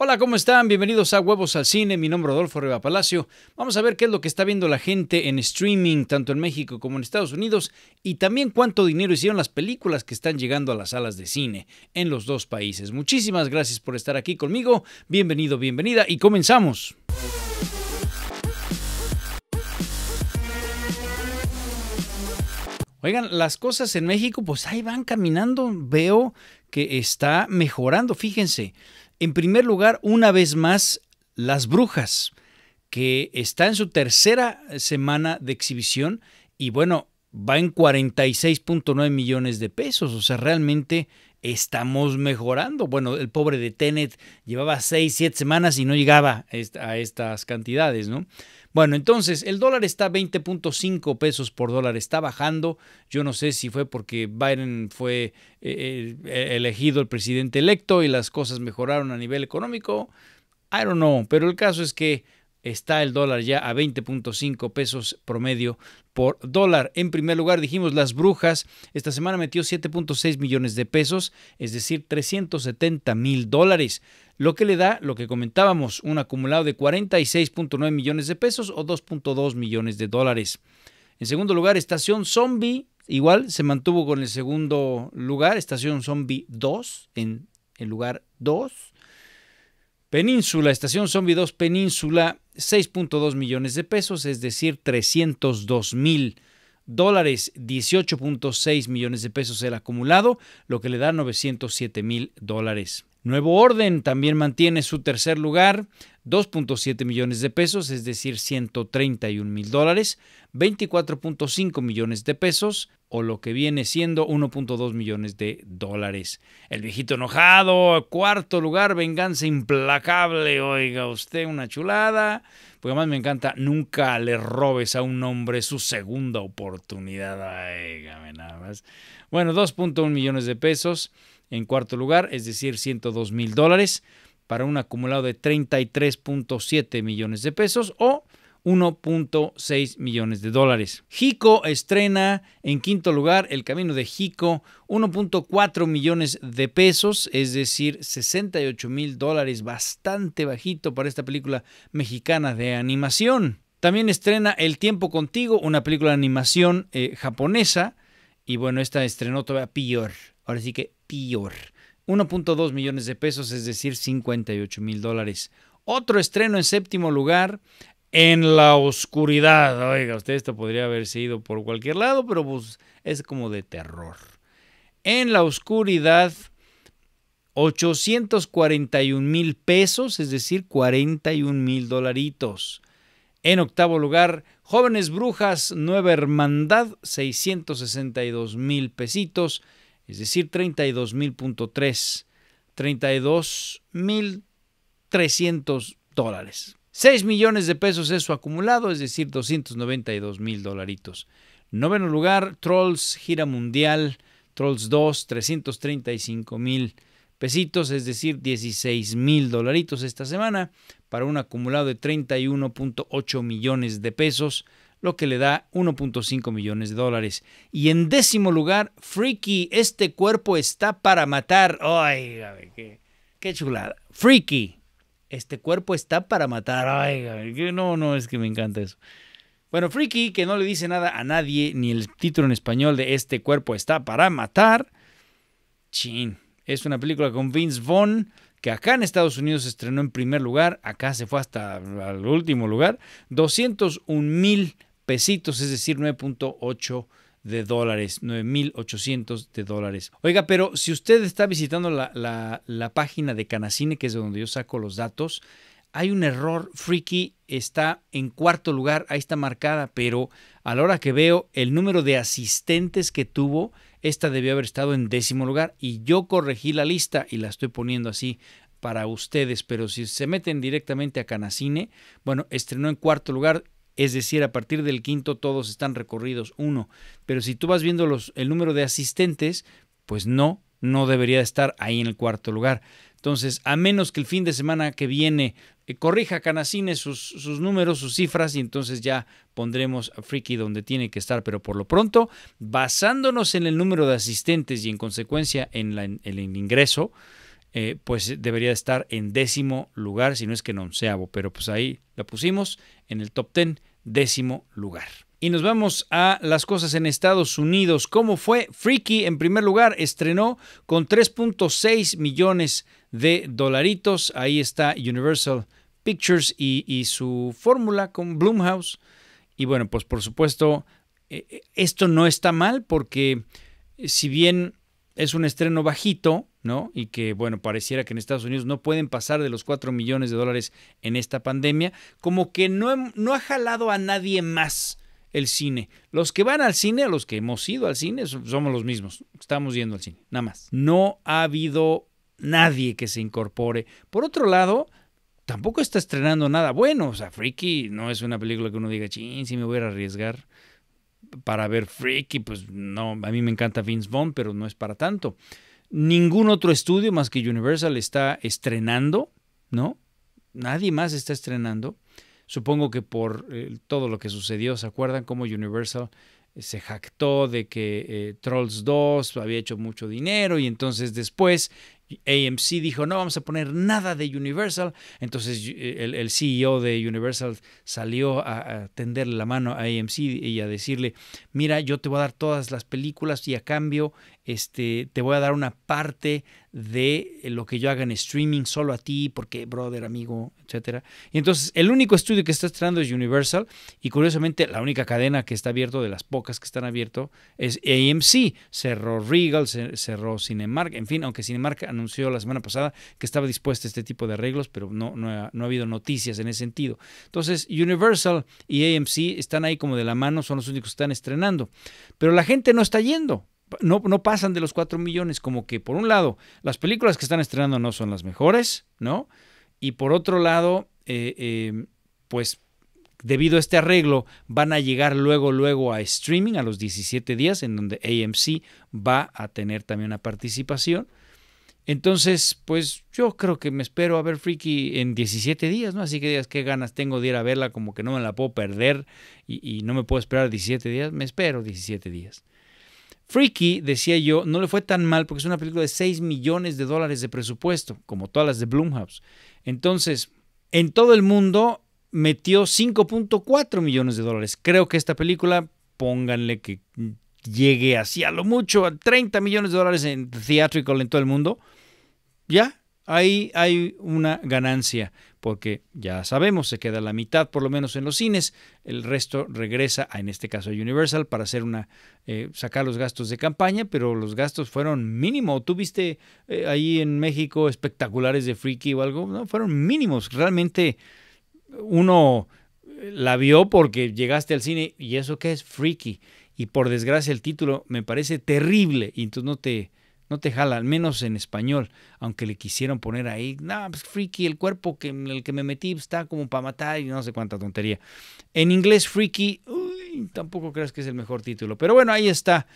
Hola, ¿cómo están? Bienvenidos a Huevos al Cine. Mi nombre es Rodolfo Riva Palacio. Vamos a ver qué es lo que está viendo la gente en streaming, tanto en México como en Estados Unidos, y también cuánto dinero hicieron las películas que están llegando a las salas de cine en los dos países. Muchísimas gracias por estar aquí conmigo. Bienvenido, bienvenida, y comenzamos. Oigan, las cosas en México, pues ahí van caminando. Veo que está mejorando. Fíjense, en primer lugar, una vez más, Las Brujas, que está en su tercera semana de exhibición y bueno, va en 46.9 millones de pesos, o sea, realmente estamos mejorando. Bueno, el pobre de Tenet llevaba 6, 7 semanas y no llegaba a estas cantidades, ¿no? Bueno, entonces el dólar está 20.5 pesos por dólar, está bajando. Yo no sé si fue porque Biden fue eh, eh, elegido el presidente electo y las cosas mejoraron a nivel económico. I don't know, pero el caso es que está el dólar ya a 20.5 pesos promedio por dólar. En primer lugar, dijimos las brujas, esta semana metió 7.6 millones de pesos, es decir, 370 mil dólares, lo que le da, lo que comentábamos, un acumulado de 46.9 millones de pesos o 2.2 millones de dólares. En segundo lugar, estación zombie, igual se mantuvo con el segundo lugar, estación zombie 2 en el lugar 2. Península, estación zombie 2 Península 6.2 millones de pesos, es decir, 302 mil dólares, 18.6 millones de pesos el acumulado, lo que le da 907 mil dólares. Nuevo Orden también mantiene su tercer lugar, 2.7 millones de pesos, es decir, 131 mil dólares, 24.5 millones de pesos, o lo que viene siendo 1.2 millones de dólares. El viejito enojado, cuarto lugar, venganza implacable. Oiga, usted una chulada. Porque además me encanta, nunca le robes a un hombre su segunda oportunidad. Oiga, nada más. Bueno, 2.1 millones de pesos en cuarto lugar, es decir, 102 mil dólares para un acumulado de 33.7 millones de pesos o 1.6 millones de dólares. Hiko estrena en quinto lugar El Camino de Hiko... 1.4 millones de pesos, es decir, 68 mil dólares, bastante bajito para esta película mexicana de animación. También estrena El Tiempo Contigo, una película de animación eh, japonesa, y bueno, esta estrenó todavía peor, ahora sí que peor. 1.2 millones de pesos, es decir, 58 mil dólares. Otro estreno en séptimo lugar, en la oscuridad. Oiga, usted esto podría haber sido por cualquier lado, pero pues, es como de terror. En la oscuridad, 841 mil pesos, es decir, 41 mil dolaritos. En octavo lugar, Jóvenes Brujas, Nueva Hermandad, 662 mil pesitos, es decir, 32 mil 32 mil 300 dólares. 6 millones de pesos es su acumulado, es decir, 292 mil dolaritos. Noveno lugar, Trolls, gira mundial, Trolls 2, 335 mil pesitos, es decir, 16 mil dolaritos esta semana, para un acumulado de 31.8 millones de pesos, lo que le da 1.5 millones de dólares. Y en décimo lugar, Freaky, este cuerpo está para matar. ¡Ay, qué, qué chulada! Freaky, este cuerpo está para matar. Ay, no, no, es que me encanta eso. Bueno, Freaky, que no le dice nada a nadie, ni el título en español de Este cuerpo está para matar. Chin. Es una película con Vince Vaughn que acá en Estados Unidos se estrenó en primer lugar, acá se fue hasta el último lugar, 201 mil pesitos, es decir, 9.8 de dólares, 9.800 de dólares. Oiga, pero si usted está visitando la, la, página de Canacine, que es de donde yo saco los datos, hay un error freaky, está en cuarto lugar, ahí está marcada, pero a la hora que veo el número de asistentes que tuvo, esta debió haber estado en décimo lugar y yo corregí la lista y la estoy poniendo así para ustedes, pero si se meten directamente a Canacine, bueno, estrenó en cuarto lugar es decir, a partir del quinto todos están recorridos uno. Pero si tú vas viendo los, el número de asistentes, pues no, no debería estar ahí en el cuarto lugar. Entonces, a menos que el fin de semana que viene eh, corrija Canacine sus, números, sus cifras, y entonces ya pondremos a Friki donde tiene que estar. Pero por lo pronto, basándonos en el número de asistentes y en consecuencia en, el ingreso, eh, pues debería estar en décimo lugar, si no es que en onceavo. Pero pues ahí la pusimos en el top ten décimo lugar. Y nos vamos a las cosas en Estados Unidos. ¿Cómo fue? Freaky, en primer lugar, estrenó con 3.6 millones de dolaritos. Ahí está Universal Pictures y, su fórmula con Bloomhouse. Y bueno, pues por supuesto, eh, eh, esto no está mal porque eh, si bien es un estreno bajito, y que, bueno, pareciera que en Estados Unidos no pueden pasar de los 4 millones de dólares en esta pandemia, como que no, no ha jalado a nadie más el cine. Los que van al cine, los que hemos ido al cine, somos los mismos. Estamos yendo al cine, nada más. No ha habido nadie que se incorpore. Por otro lado, tampoco está estrenando nada bueno. O sea, Freaky no es una película que uno diga, ching, si me voy a arriesgar para ver Freaky. Pues no, a mí me encanta Vince Bond, pero no es para tanto. Ningún otro estudio más que Universal está estrenando, ¿no? Nadie más está estrenando. Supongo que por eh, todo lo que sucedió, ¿se acuerdan cómo Universal eh, se jactó de que eh, Trolls 2 había hecho mucho dinero y entonces después AMC dijo, no vamos a poner nada de Universal. Entonces el, CEO de Universal salió a, tenderle la mano a AMC y a decirle, mira, yo te voy a dar todas las películas y a cambio este, te voy a dar una parte de lo que yo haga en streaming solo a ti, porque brother, amigo, etcétera. Y entonces, el único estudio que está estrenando es Universal, y curiosamente, la única cadena que está abierto, de las pocas que están abierto, es AMC. Cerró Regal, cerró Cinemark, en fin, aunque Cinemark anunció la semana pasada que estaba dispuesta a este tipo de arreglos, pero no, no ha habido noticias en ese sentido. Entonces, Universal y AMC están ahí como de la mano, son los únicos que están estrenando. Pero la gente no está yendo no, pasan de los 4 millones, como que por un lado, las películas que están estrenando no son las mejores, ¿no? Y por otro lado, eh, em, pues debido a este arreglo, van a llegar luego, luego a streaming a los 17 días, en donde AMC va a tener también una participación. Entonces, pues yo creo que me espero a ver Freaky en 17 días, ¿no? Así que digas, qué ganas tengo de ir a verla, como que no me la puedo perder y, y no me puedo esperar 17 días. Me espero 17 días. Freaky, decía yo, no le fue tan mal porque es una película de 6 millones de dólares de presupuesto, como todas las de Blumhouse. Entonces, en todo el mundo metió 5.4 millones de dólares. Creo que esta película, pónganle que llegue así a lo mucho, a 30 millones de dólares en theatrical en todo el mundo. Ya, ahí hay una ganancia porque ya sabemos, se queda la mitad por lo menos en los cines, el resto regresa, a, en este caso a Universal, para hacer una, eh, sacar los gastos de campaña, pero los gastos fueron mínimos. ¿Tuviste eh, ahí en México espectaculares de Freaky o algo? No, fueron mínimos. Realmente uno eh, la vio porque llegaste al cine y eso que es Freaky. Y por desgracia el título me parece terrible y entonces no te no te jala, al menos en español, aunque le quisieron poner ahí, no, pues freaky, el cuerpo que, en el que me metí pues, está como para matar y no sé cuánta tontería. En inglés, freaky, tampoco creas que es el mejor título, pero bueno, ahí está,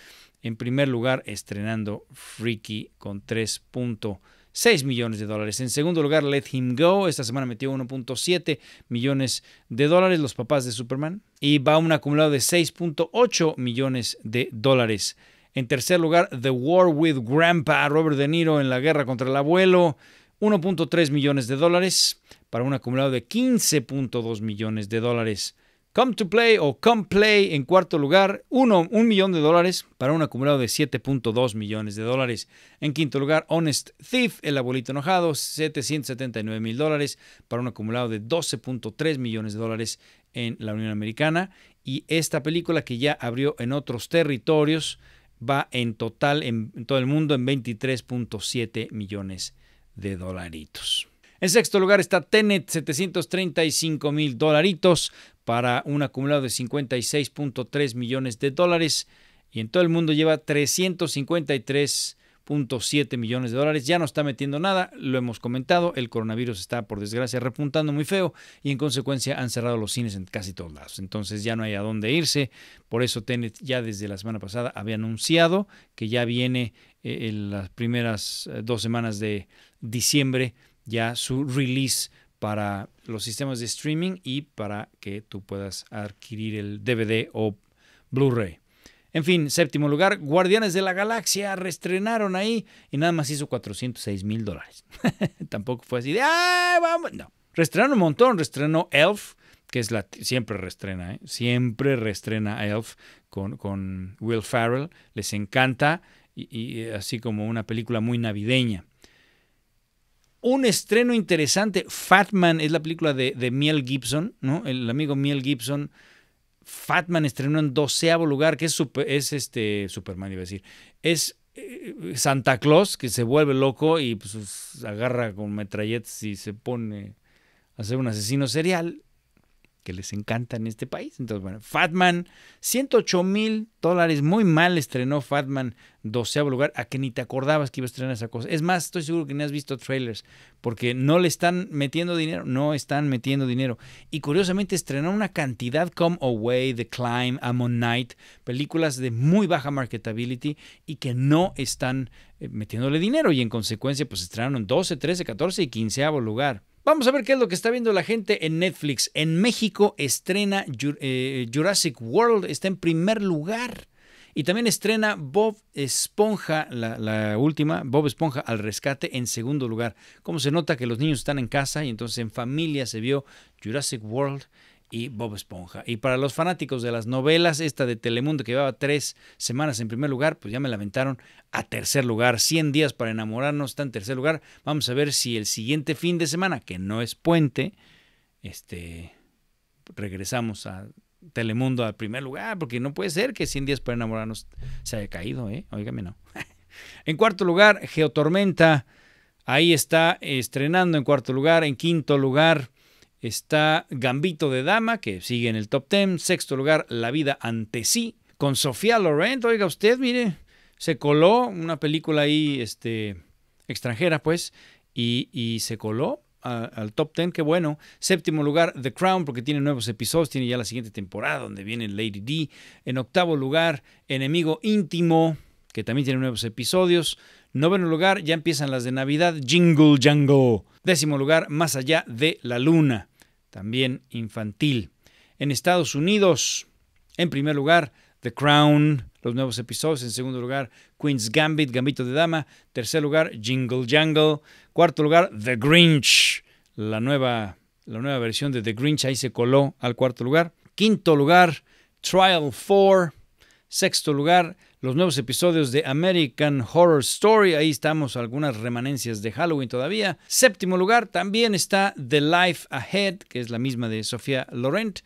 en primer lugar, estrenando freaky con 3.6 millones de dólares. En segundo lugar, Let Him Go. Esta semana metió 1.7 millones de dólares los papás de Superman. Y va a un acumulado de 6.8 millones de dólares en tercer lugar, The War with Grandpa, Robert De Niro en la guerra contra el abuelo, 1.3 millones de dólares para un acumulado de 15.2 millones de dólares. Come to Play o Come Play en cuarto lugar, 1 millón de dólares para un acumulado de 7.2 millones de dólares. En quinto lugar, Honest Thief, El abuelito enojado, 779 mil dólares para un acumulado de 12.3 millones de dólares en la Unión Americana. Y esta película que ya abrió en otros territorios va en total en, todo el mundo en 23.7 millones de dolaritos. En sexto lugar está Tenet, 735 mil dolaritos para un acumulado de 56.3 millones de dólares. Y en todo el mundo lleva 353 7 millones de dólares. Ya no está metiendo nada, lo hemos comentado, el coronavirus está por desgracia repuntando muy feo y en consecuencia han cerrado los cines en casi todos lados. Entonces ya no hay a dónde irse, por eso Tenet ya desde la semana pasada había anunciado que ya viene eh, en las primeras eh, dos semanas de diciembre ya su release para los sistemas de streaming y para que tú puedas adquirir el DVD o Blu-ray. En fin, séptimo lugar, Guardianes de la Galaxia reestrenaron ahí y nada más hizo 406 mil dólares. Tampoco fue así de, ¡ay, vamos! No, reestrenaron un montón, reestrenó Elf, que es la, siempre reestrena, ¿eh? siempre reestrena Elf con, Will Farrell, les encanta, y, eh, así como una película muy navideña. Un estreno interesante, Fatman es la película de, de Miel Gibson, ¿no? El amigo Miel Gibson Fatman estrenó en doceavo lugar, que es, es este Superman, iba a decir. Es eh, Santa Claus, que se vuelve loco y pues, agarra con metralletas y se pone a ser un asesino serial que les encanta en este país. Entonces, bueno, Fatman, 108 mil dólares, muy mal estrenó Fatman, doceavo lugar, a que ni te acordabas que iba a estrenar esa cosa. Es más, estoy seguro que ni has visto trailers, porque no le están metiendo dinero, no están metiendo dinero. Y curiosamente estrenó una cantidad, Come Away, The Climb, Amon Night, películas de muy baja marketability y que no están eh, metiéndole dinero y en consecuencia pues estrenaron 12, 13, 14 y 15 lugar. Vamos a ver qué es lo que está viendo la gente en Netflix. En México estrena eh, Jurassic World, está en primer lugar. Y también estrena Bob Esponja, la, última, Bob Esponja al rescate en segundo lugar. Cómo se nota que los niños están en casa y entonces en familia se vio Jurassic World y Bob Esponja. Y para los fanáticos de las novelas, esta de Telemundo que llevaba tres semanas en primer lugar, pues ya me lamentaron a tercer lugar. 100 días para enamorarnos está en tercer lugar. Vamos a ver si el siguiente fin de semana, que no es puente, este, regresamos a Telemundo al primer lugar, porque no puede ser que 100 días para enamorarnos se haya caído, ¿eh? Óigame, no. en cuarto lugar, Geotormenta. Ahí está estrenando en cuarto lugar. En quinto lugar, está Gambito de Dama, que sigue en el top 10. Sexto lugar, La vida ante sí, con Sofía Laurent, Oiga usted, mire, se coló una película ahí este, extranjera, pues, y, se coló al top 10, qué bueno. Séptimo lugar, The Crown, porque tiene nuevos episodios, tiene ya la siguiente temporada donde viene Lady D. En octavo lugar, Enemigo Íntimo, que también tiene nuevos episodios. Noveno lugar, ya empiezan las de Navidad, Jingle Jango. Décimo lugar, Más allá de la Luna también infantil. En Estados Unidos, en primer lugar, The Crown, los nuevos episodios. En segundo lugar, Queen's Gambit, Gambito de Dama. Tercer lugar, Jingle Jangle. Cuarto lugar, The Grinch, la nueva, la nueva versión de The Grinch. Ahí se coló al cuarto lugar. Quinto lugar, Trial 4. Sexto lugar, los nuevos episodios de American Horror Story. Ahí estamos, algunas remanencias de Halloween todavía. Séptimo lugar también está The Life Ahead, que es la misma de Sofía Laurent.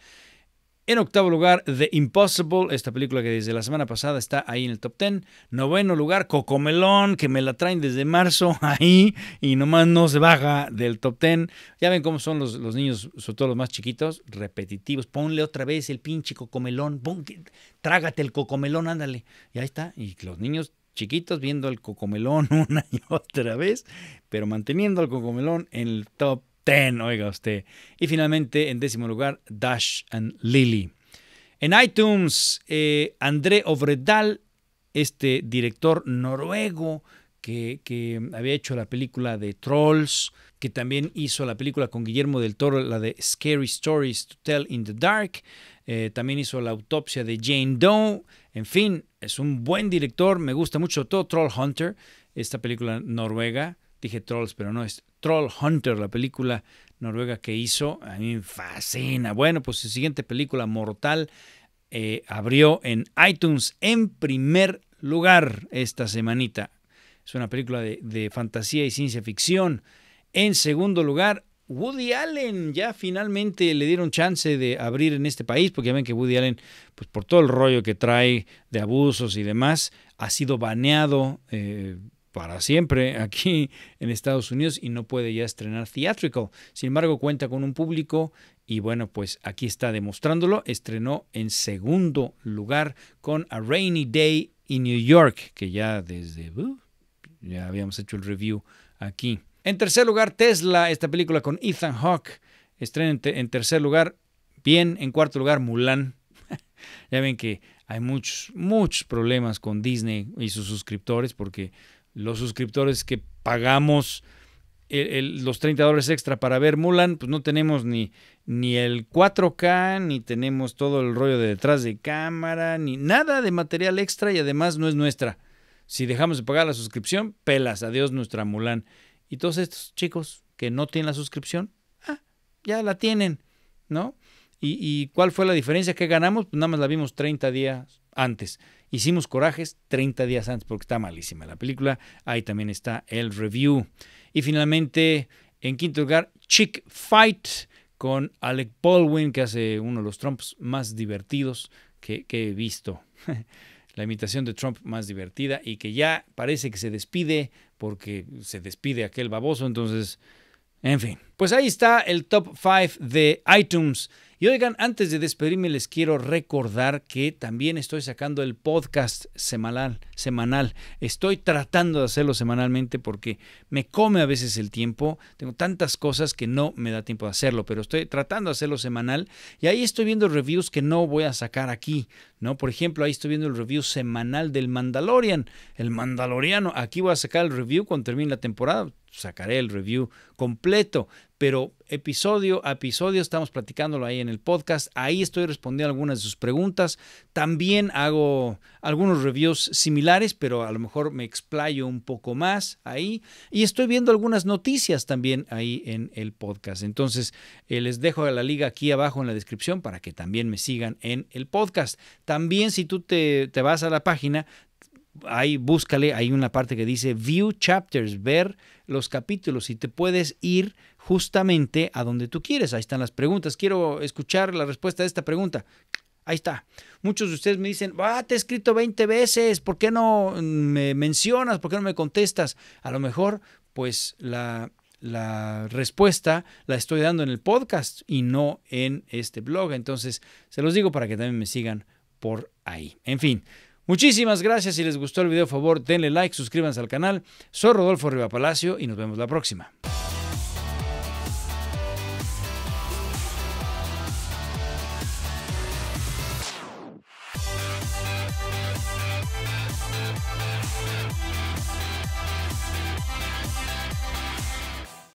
En octavo lugar, The Impossible, esta película que desde la semana pasada está ahí en el top 10. Noveno lugar, Cocomelón, que me la traen desde marzo ahí y nomás no se baja del top 10. Ya ven cómo son los, niños, sobre todo los más chiquitos, repetitivos. Ponle otra vez el pinche Cocomelón, trágate el Cocomelón, ándale. Y ahí está. Y los niños chiquitos viendo el Cocomelón una y otra vez, pero manteniendo al Cocomelón en el top Ten, oiga usted. Y finalmente, en décimo lugar, Dash and Lily. En iTunes, eh, André Ovredal, este director noruego que, había hecho la película de Trolls, que también hizo la película con Guillermo del Toro, la de Scary Stories to Tell in the Dark, eh, también hizo la autopsia de Jane Doe, en fin, es un buen director, me gusta mucho todo Troll Hunter, esta película noruega dije Trolls, pero no, es Troll Hunter, la película noruega que hizo. A mí me fascina. Bueno, pues su siguiente película, Mortal, eh, abrió en iTunes en primer lugar esta semanita. Es una película de, fantasía y ciencia ficción. En segundo lugar, Woody Allen ya finalmente le dieron chance de abrir en este país, porque ya ven que Woody Allen, pues por todo el rollo que trae de abusos y demás, ha sido baneado eh, para siempre aquí en Estados Unidos y no puede ya estrenar Theatrical. Sin embargo, cuenta con un público y bueno, pues aquí está demostrándolo. Estrenó en segundo lugar con A Rainy Day in New York, que ya desde uh, ya habíamos hecho el review aquí. En tercer lugar, Tesla, esta película con Ethan Hawke. Estrena en tercer lugar, bien. En cuarto lugar, Mulan. ya ven que hay muchos, muchos problemas con Disney y sus suscriptores porque los suscriptores que pagamos los 30 dólares extra para ver Mulan, pues no tenemos ni, ni el 4K, ni tenemos todo el rollo de detrás de cámara, ni nada de material extra y además no es nuestra. Si dejamos de pagar la suscripción, pelas, adiós nuestra Mulan. Y todos estos chicos que no tienen la suscripción, ah, ya la tienen, ¿no? ¿Y, y cuál fue la diferencia que ganamos? Pues nada más la vimos 30 días antes. Hicimos corajes 30 días antes porque está malísima la película. Ahí también está el review. Y finalmente, en quinto lugar, Chick Fight con Alec Baldwin, que hace uno de los Trumps más divertidos que, he visto. la imitación de Trump más divertida y que ya parece que se despide porque se despide aquel baboso. Entonces, en fin. Pues ahí está el top 5 de iTunes. Y oigan, antes de despedirme les quiero recordar que también estoy sacando el podcast semanal, semanal. Estoy tratando de hacerlo semanalmente porque me come a veces el tiempo. Tengo tantas cosas que no me da tiempo de hacerlo, pero estoy tratando de hacerlo semanal y ahí estoy viendo reviews que no voy a sacar aquí. ¿no? Por ejemplo, ahí estoy viendo el review semanal del Mandalorian, el Mandaloriano. Aquí voy a sacar el review cuando termine la temporada, sacaré el review completo, pero episodio a episodio estamos platicándolo ahí en el podcast. Ahí estoy respondiendo algunas de sus preguntas. También hago algunos reviews similares, pero a lo mejor me explayo un poco más ahí. Y estoy viendo algunas noticias también ahí en el podcast. Entonces, eh, les dejo la liga aquí abajo en la descripción para que también me sigan en el podcast. También si tú te, vas a la página, ahí búscale, hay una parte que dice View Chapters, ver los capítulos y te puedes ir justamente a donde tú quieres. Ahí están las preguntas. Quiero escuchar la respuesta a esta pregunta. Ahí está. Muchos de ustedes me dicen, ah, te he escrito 20 veces, ¿por qué no me mencionas? ¿Por qué no me contestas? A lo mejor, pues la respuesta la estoy dando en el podcast y no en este blog. Entonces, se los digo para que también me sigan por ahí. En fin, muchísimas gracias. Si les gustó el video, por favor, denle like, suscríbanse al canal. Soy Rodolfo Riva Palacio y nos vemos la próxima.